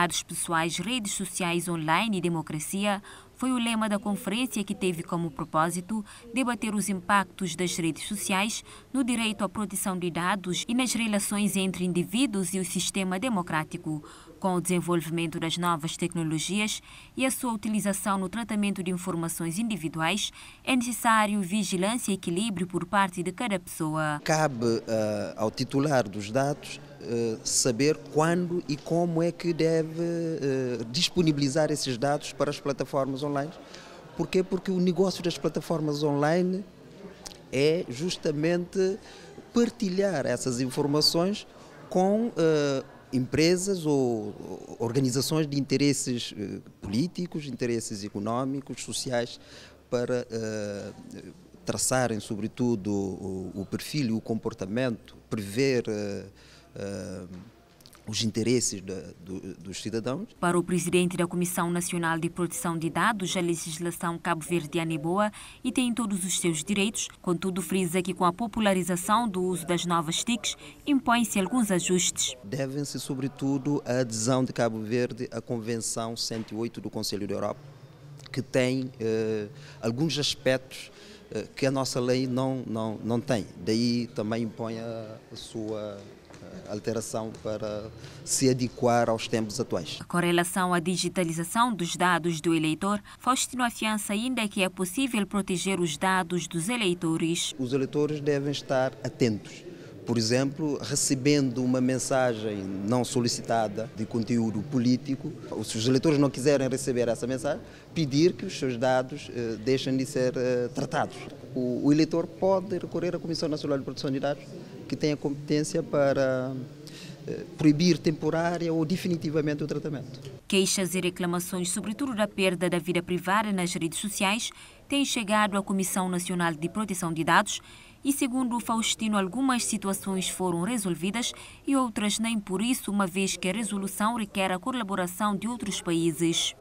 dados pessoais, redes sociais online e democracia foi o lema da conferência que teve como propósito debater os impactos das redes sociais no direito à proteção de dados e nas relações entre indivíduos e o sistema democrático, com o desenvolvimento das novas tecnologias e a sua utilização no tratamento de informações individuais, é necessário vigilância e equilíbrio por parte de cada pessoa. Cabe uh, ao titular dos dados eh, saber quando e como é que deve eh, disponibilizar esses dados para as plataformas online. Porquê? Porque o negócio das plataformas online é justamente partilhar essas informações com uh, empresas ou organizações de interesses uh, políticos, interesses económicos, sociais, para uh, traçarem, sobretudo, o, o, perfil e o comportamento, prever ah, os interesses do, dos cidadãos. Para o presidente da Comissão Nacional de Proteção de Dados, a legislação cabo-verdiana é boa e tem todos os seus direitos, contudo frisa que com a popularização do uso das novas TICs impõem-se alguns ajustes. Devem-se sobretudo à adesão de Cabo Verde à Convenção 108 do Conselho da Europa, que tem eh, alguns aspectos eh, que a nossa lei não, não, não tem, daí também impõe a sua alteração para se adequar aos tempos atuais. Com relação à digitalização dos dados do eleitor, Faustino afiança ainda que é possível proteger os dados dos eleitores. Os eleitores devem estar atentos. Por exemplo, recebendo uma mensagem não solicitada de conteúdo político, ou se os eleitores não quiserem receber essa mensagem, pedir que os seus dados eh, deixem de ser eh, tratados. O, o eleitor pode recorrer à Comissão Nacional de Proteção de Dados que tem a competência para eh, proibir temporária ou definitivamente o tratamento. Queixas e reclamações, sobretudo da perda da vida privada nas redes sociais, têm chegado à Comissão Nacional de Proteção de Dados e, segundo Faustino, algumas situações foram resolvidas e outras nem por isso, uma vez que a resolução requer a colaboração de outros países.